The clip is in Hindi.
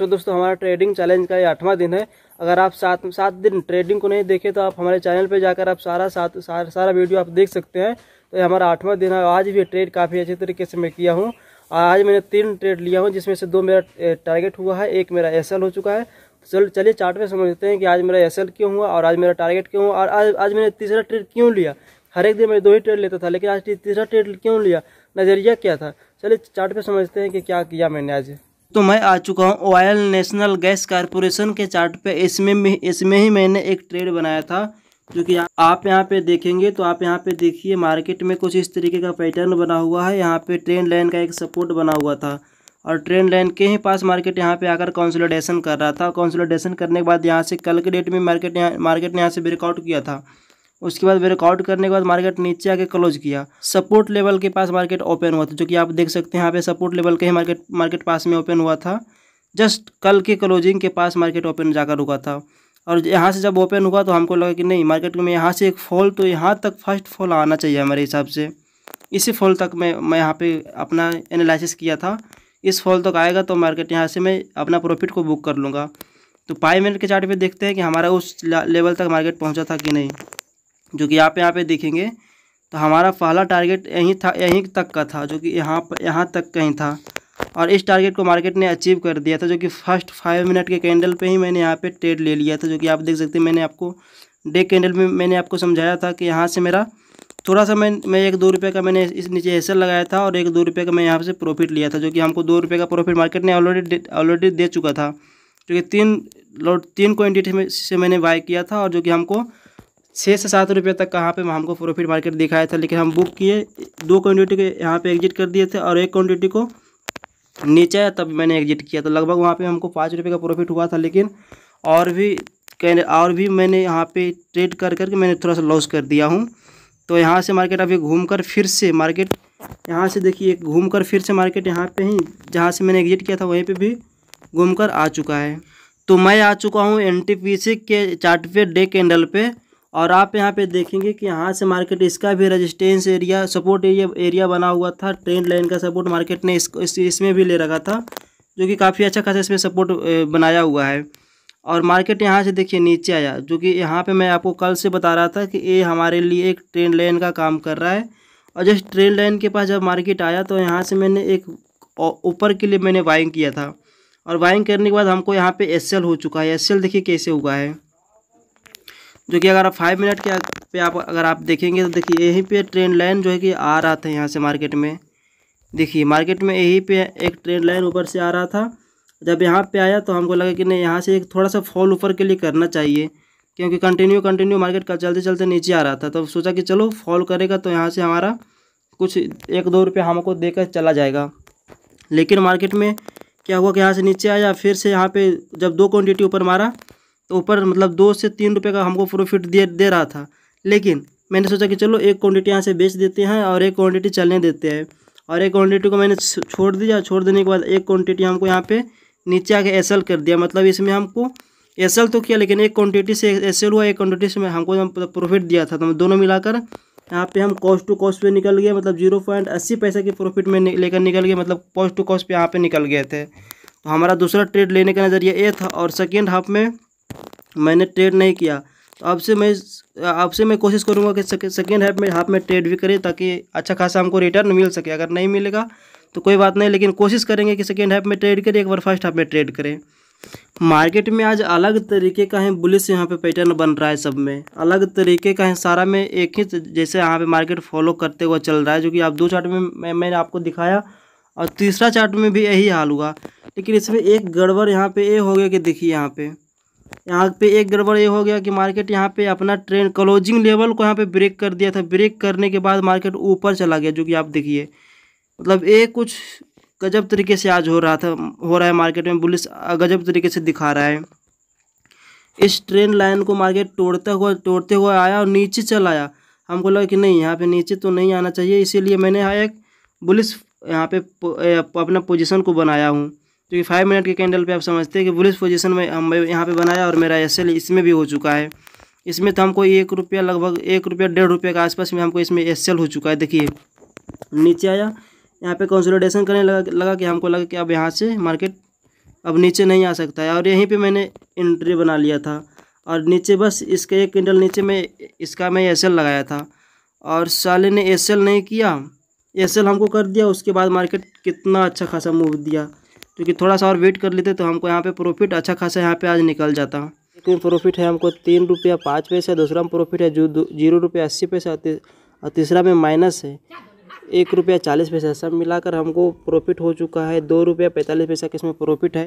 तो दोस्तों हमारा ट्रेडिंग चैलेंज का ये आठवां दिन है अगर आप सात सात दिन ट्रेडिंग को नहीं देखे तो आप हमारे चैनल पे जाकर आप सारा सात सारा, सारा वीडियो आप देख सकते हैं तो ये हमारा आठवां दिन है आज भी ट्रेड काफ़ी अच्छे तरीके से मैं किया हूँ आज मैंने तीन ट्रेड लिया हूँ जिसमें से दो मेरा टारगेट हुआ है एक मेरा एस हो चुका है तो चल चलिए चार्ट में समझते हैं कि आज मेरा एस क्यों हुआ और आज मेरा टारगेट क्यों हुआ और आज आज मैंने तीसरा ट्रेड क्यों लिया हर एक दिन मैं दो ही ट्रेड लेता था लेकिन आज तीसरा ट्रेड क्यों लिया नज़रिया क्या था चलिए चार्ट पे समझते हैं कि क्या किया मैंने आज तो मैं आ चुका हूँ ऑयल नेशनल गैस कारपोरेशन के चार्ट पे इसमें इसमें ही मैंने एक ट्रेड बनाया था जो कि आप यहाँ पे देखेंगे तो आप यहाँ पे देखिए मार्केट में कुछ इस तरीके का पैटर्न बना हुआ है यहाँ पे ट्रेन लाइन का एक सपोर्ट बना हुआ था और ट्रेन लाइन के ही पास मार्केट यहाँ पे आकर कॉन्सोलिडेशन कर रहा था कॉन्सोलिडेशन करने के बाद यहाँ से कल के डेट में मार्केट यहाँ मार्केट ने यहाँ से ब्रेकआउट किया था उसके बाद ब्रेकआउट करने के बाद मार्केट नीचे आके क्लोज किया सपोर्ट लेवल के पास मार्केट ओपन हुआ था जो कि आप देख सकते हैं यहाँ पे सपोर्ट लेवल के ही मार्केट मार्केट पास में ओपन हुआ था जस्ट कल के क्लोजिंग के पास मार्केट ओपन जाकर रुका था और यहाँ से जब ओपन हुआ तो हमको लगा कि नहीं मार्केट में यहाँ से एक फॉल तो यहाँ तक फर्स्ट फॉल आना चाहिए हमारे हिसाब से इसी फॉल तक मैं मैं यहाँ पर अपना एनालिसिस किया था इस फॉल तक आएगा तो मार्केट यहाँ से मैं अपना प्रॉफिट को बुक कर लूँगा तो पाई मिनट के चार्ट पे देखते हैं कि हमारा उस लेवल तक मार्केट पहुँचा था कि नहीं जो कि आप यहाँ पे देखेंगे तो हमारा पहला टारगेट यहीं था यहीं तक का था जो कि यहाँ पर यहाँ तक कहीं था और इस टारगेट को मार्केट ने अचीव कर दिया था जो कि फर्स्ट फाइव मिनट के कैंडल पे ही मैंने यहाँ पे ट्रेड ले लिया था जो कि आप देख सकते हैं मैंने आपको डे कैंडल में मैंने आपको समझाया था कि यहाँ से मेरा थोड़ा सा मैं मैं एक दो रुपये का मैंने इस नीचे ऐसा लगाया था और एक दो रुपये का मैं यहाँ से प्रॉफिट लिया था जो कि हमको दो रुपये का प्रॉफिट मार्केट ने ऑलरेडी ऑलरेडी दे चुका था जो कि तीन लोड तीन क्वान्टिटी में से मैंने बाय किया था और जो कि हमको छः से सात रुपये तक का यहाँ पे हमको प्रॉफिट मार्केट दिखाया था लेकिन हम बुक किए दो क्वान्टिटी के यहाँ पे एग्जिट कर दिए थे और एक क्वान्टिटी को नीचे है तब मैंने एग्जिट किया तो लगभग वहाँ पे हमको पाँच रुपये का प्रॉफिट हुआ था लेकिन और भी और भी मैंने यहाँ पे ट्रेड कर करके मैंने थोड़ा सा लॉस कर दिया हूँ तो यहाँ से मार्केट अभी घूम कर फिर से मार्केट यहाँ से देखिए घूम कर फिर से मार्केट यहाँ पे ही जहाँ से मैंने एग्जिट किया था वहीं पर भी घूम कर आ चुका है तो मैं आ चुका हूँ एन के चार्ट डे कैंडल पर और आप यहाँ पे देखेंगे कि यहाँ से मार्केट इसका भी resistance area support area area बना हुआ था ट्रेंड लाइन का सपोर्ट मार्केट ने इसको इस, इसमें भी ले रखा था जो कि काफ़ी अच्छा खासा इसमें सपोर्ट बनाया हुआ है और मार्केट यहाँ से देखिए नीचे आया जो कि यहाँ पे मैं आपको कल से बता रहा था कि ये हमारे लिए एक ट्रेंड लाइन का काम कर रहा है और जस्ट ट्रेंड लाइन के पास जब मार्केट आया तो यहाँ से मैंने एक ऊपर के लिए मैंने बाइंग किया था और बाइंग करने के बाद हमको यहाँ पे एस हो चुका है एस देखिए कैसे हुआ है जो कि अगर आप फाइव मिनट के पे आप अगर आप देखेंगे तो देखिए यहीं पे ट्रेन लाइन जो है कि आ रहा था यहाँ से मार्केट में देखिए मार्केट में यहीं पे एक ट्रेन लाइन ऊपर से आ रहा था जब यहाँ पे आया तो हमको लगा कि नहीं यहाँ से एक थोड़ा सा फॉल ऊपर के लिए करना चाहिए क्योंकि कंटिन्यू कंटिन्यू मार्केट का चलते चलते नीचे आ रहा था तो सोचा कि चलो फॉल करेगा तो यहाँ से हमारा कुछ एक दो रुपये हमको देकर चला जाएगा लेकिन मार्केट में क्या हुआ कि यहाँ से नीचे आया फिर से यहाँ पर जब दो क्वान्टिटी ऊपर मारा तो ऊपर मतलब दो से तीन रुपये का हमको प्रॉफिट दे दे रहा था लेकिन मैंने सोचा कि चलो एक क्वान्टिटी यहाँ से बेच देते हैं और एक क्वान्टिटी चलने देते हैं और एक क्वान्टिटी को मैंने छोड़ दिया छोड़ देने के बाद एक क्वान्टिटी हमको यहाँ पे नीचे आके एसल कर दिया मतलब इसमें हमको एसल तो किया लेकिन एक क्वान्टिटी से एसल हुआ एक क्वान्टिटी से हमको प्रॉफिट मतलब दिया था तो दोनों मिलाकर यहाँ पे हम कॉस्ट टू कॉस्ट पे निकल गए मतलब जीरो पॉइंट अस्सी पैसे के प्रॉफिट में लेकर निकल गए मतलब कॉस्ट टू कॉस्ट पे यहाँ पे निकल गए थे तो हमारा दूसरा ट्रेड लेने का नज़रिया ये था और सेकेंड हाफ में मैंने ट्रेड नहीं किया तो आपसे मैं आपसे मैं कोशिश करूँगा कि सेकेंड हाफ में हाफ में ट्रेड भी करें ताकि अच्छा खासा हमको रिटर्न मिल सके अगर नहीं मिलेगा तो कोई बात नहीं लेकिन कोशिश करेंगे कि सेकेंड हाफ में ट्रेड करें एक बार फर्स्ट हाफ में ट्रेड करें मार्केट में आज अलग तरीके का है बुलिस यहाँ पे पैटर्न बन रहा है सब में अलग तरीके का है सारा में एक ही जैसे यहाँ पे मार्केट फॉलो करते हुए चल रहा है जो कि आप दो चार्ट में मैं, मैंने आपको दिखाया और तीसरा चार्ट में भी यही हाल हुआ लेकिन इसमें एक गड़बड़ यहाँ पे ये यह हो गया कि देखिए यहाँ पे यहाँ पे एक गड़बड़ ये हो गया कि मार्केट यहाँ पे अपना ट्रेंड क्लोजिंग लेवल को यहाँ पे ब्रेक कर दिया था ब्रेक करने के बाद मार्केट ऊपर चला गया जो कि आप देखिए मतलब ये कुछ गजब तरीके से आज हो रहा था हो रहा है मार्केट में बुलिस गजब तरीके से दिखा रहा है इस ट्रेन लाइन को मार्केट तोड़ता हुआ तोड़ते हुए आया और नीचे चला आया हमको लगा कि नहीं यहाँ पर नीचे तो नहीं आना चाहिए इसीलिए मैंने यहाँ एक बुलिस यहाँ पे अपना पोजिशन को बनाया हूँ क्योंकि फाइव मिनट के कैंडल पे आप समझते हैं कि बुलिस पोजीशन में हम यहाँ पे बनाया और मेरा एस इसमें भी हो चुका है इसमें तो हमको एक रुपया लगभग एक रुपया डेढ़ रुपये के आसपास में हमको इसमें एस हो चुका है देखिए नीचे आया यहाँ पे कंसोलिडेशन करने लगा लगा कि हमको लगा कि अब यहाँ से मार्केट अब नीचे नहीं आ सकता है और यहीं पर मैंने एंट्री बना लिया था और नीचे बस इसके एक कैंडल नीचे में इसका मैं एस लगाया था और साले ने एस नहीं किया एस हमको कर दिया उसके बाद मार्केट कितना अच्छा खासा मूव दिया क्योंकि थोड़ा सा और वेट कर लेते तो हमको यहाँ पे प्रॉफिट अच्छा खासा यहाँ पे आज निकल जाता एक में प्रॉफिट है हमको तीन रुपया पाँच पैसा दूसरा में प्रॉफिट है जो जीरो रुपया अस्सी पैसा और तीसरा में माइनस है एक रुपया चालीस पैसा सब मिलाकर हमको प्रॉफिट हो चुका है दो रुपया पैंतालीस पैसा के इसमें प्रॉफिट है